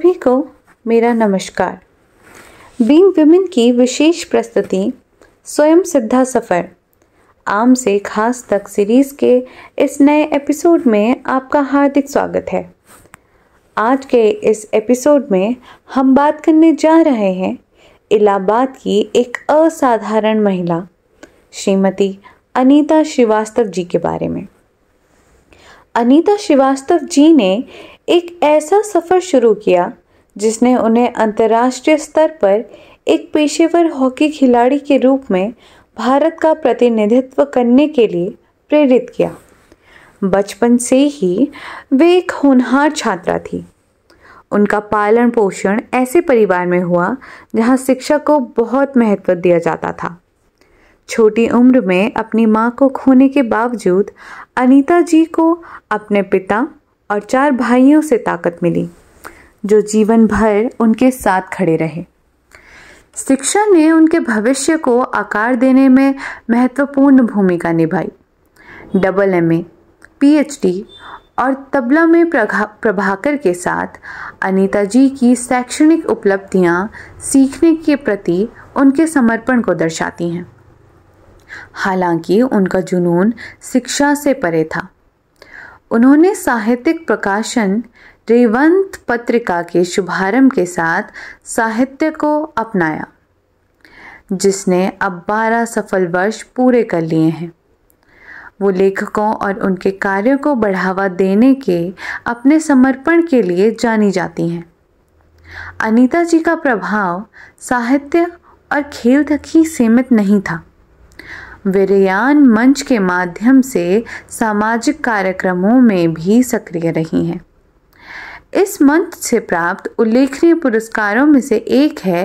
सभी को मेरा नमस्कार बींग विमेन की विशेष प्रस्तुति स्वयं सिद्धा सफ़र आम से खास तक सीरीज़ के इस नए एपिसोड में आपका हार्दिक स्वागत है आज के इस एपिसोड में हम बात करने जा रहे हैं इलाहाबाद की एक असाधारण महिला श्रीमती अनीता श्रीवास्तव जी के बारे में अनीता श्रीवास्तव जी ने एक ऐसा सफ़र शुरू किया जिसने उन्हें अंतर्राष्ट्रीय स्तर पर एक पेशेवर हॉकी खिलाड़ी के रूप में भारत का प्रतिनिधित्व करने के लिए प्रेरित किया बचपन से ही वे एक होनहार छात्रा थी उनका पालन पोषण ऐसे परिवार में हुआ जहाँ शिक्षा को बहुत महत्व दिया जाता था छोटी उम्र में अपनी माँ को खोने के बावजूद अनीता जी को अपने पिता और चार भाइयों से ताकत मिली जो जीवन भर उनके साथ खड़े रहे शिक्षा ने उनके भविष्य को आकार देने में महत्वपूर्ण भूमिका निभाई डबल एम ए पी और तबला में प्रभाकर के साथ अनीता जी की शैक्षणिक उपलब्धियां सीखने के प्रति उनके समर्पण को दर्शाती हैं हालांकि उनका जुनून शिक्षा से परे था उन्होंने साहित्यिक प्रकाशन रेवंत पत्रिका के शुभारंभ के साथ साहित्य को अपनाया जिसने अब बारह सफल वर्ष पूरे कर लिए हैं वो लेखकों और उनके कार्यों को बढ़ावा देने के अपने समर्पण के लिए जानी जाती हैं अनीता जी का प्रभाव साहित्य और खेल तक ही सीमित नहीं था विरयान मंच के माध्यम से सामाजिक कार्यक्रमों में भी सक्रिय रही हैं इस मंच से प्राप्त उल्लेखनीय पुरस्कारों में से एक है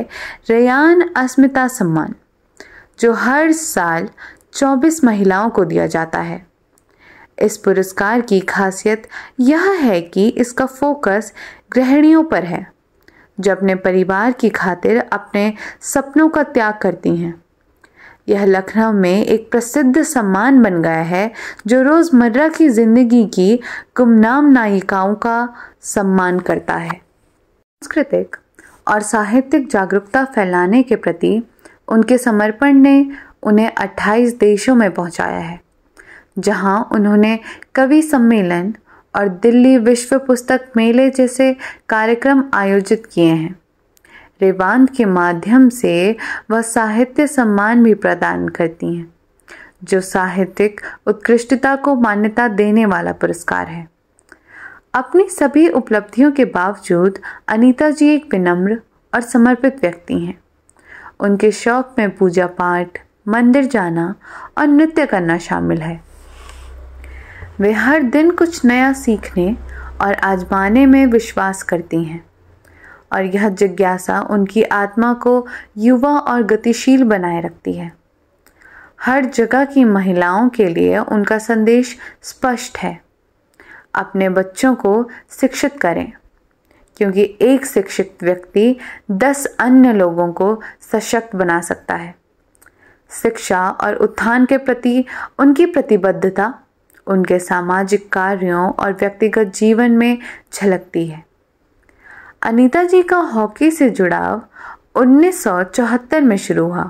रयान अस्मिता सम्मान जो हर साल 24 महिलाओं को दिया जाता है इस पुरस्कार की खासियत यह है कि इसका फोकस गृहिणियों पर है जो अपने परिवार की खातिर अपने सपनों का त्याग करती हैं यह लखनऊ में एक प्रसिद्ध सम्मान बन गया है जो रोज़मर्रा की ज़िंदगी की गुमनाम नायिकाओं का सम्मान करता है सांस्कृतिक और साहित्यिक जागरूकता फैलाने के प्रति उनके समर्पण ने उन्हें 28 देशों में पहुंचाया है जहां उन्होंने कवि सम्मेलन और दिल्ली विश्व पुस्तक मेले जैसे कार्यक्रम आयोजित किए हैं रेबांत के माध्यम से वह साहित्य सम्मान भी प्रदान करती हैं जो साहित्यिक उत्कृष्टता को मान्यता देने वाला पुरस्कार है अपनी सभी उपलब्धियों के बावजूद अनीता जी एक विनम्र और समर्पित व्यक्ति हैं उनके शौक में पूजा पाठ मंदिर जाना और नृत्य करना शामिल है वे हर दिन कुछ नया सीखने और आजमाने में विश्वास करती हैं और यह जिज्ञासा उनकी आत्मा को युवा और गतिशील बनाए रखती है हर जगह की महिलाओं के लिए उनका संदेश स्पष्ट है अपने बच्चों को शिक्षित करें क्योंकि एक शिक्षित व्यक्ति दस अन्य लोगों को सशक्त बना सकता है शिक्षा और उत्थान के प्रति उनकी प्रतिबद्धता उनके सामाजिक कार्यों और व्यक्तिगत जीवन में झलकती है अनीता जी का हॉकी से जुड़ाव 1974 में शुरू हुआ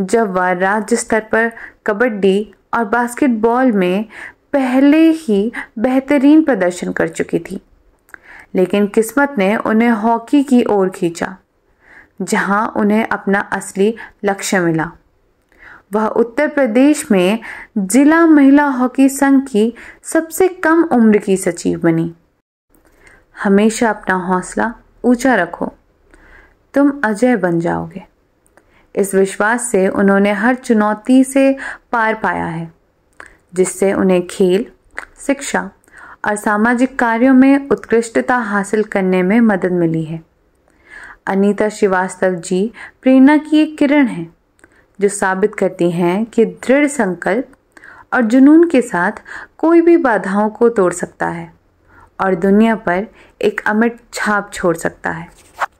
जब वह राज्य स्तर पर कबड्डी और बास्केटबॉल में पहले ही बेहतरीन प्रदर्शन कर चुकी थी लेकिन किस्मत ने उन्हें हॉकी की ओर खींचा जहां उन्हें अपना असली लक्ष्य मिला वह उत्तर प्रदेश में जिला महिला हॉकी संघ की सबसे कम उम्र की सचिव बनी हमेशा अपना हौसला ऊंचा रखो तुम अजय बन जाओगे इस विश्वास से उन्होंने हर चुनौती से पार पाया है जिससे उन्हें खेल शिक्षा और सामाजिक कार्यों में उत्कृष्टता हासिल करने में मदद मिली है अनीता श्रीवास्तव जी प्रेरणा की एक किरण है जो साबित करती हैं कि दृढ़ संकल्प और जुनून के साथ कोई भी बाधाओं को तोड़ सकता है और दुनिया पर एक अमिट छाप छोड़ सकता है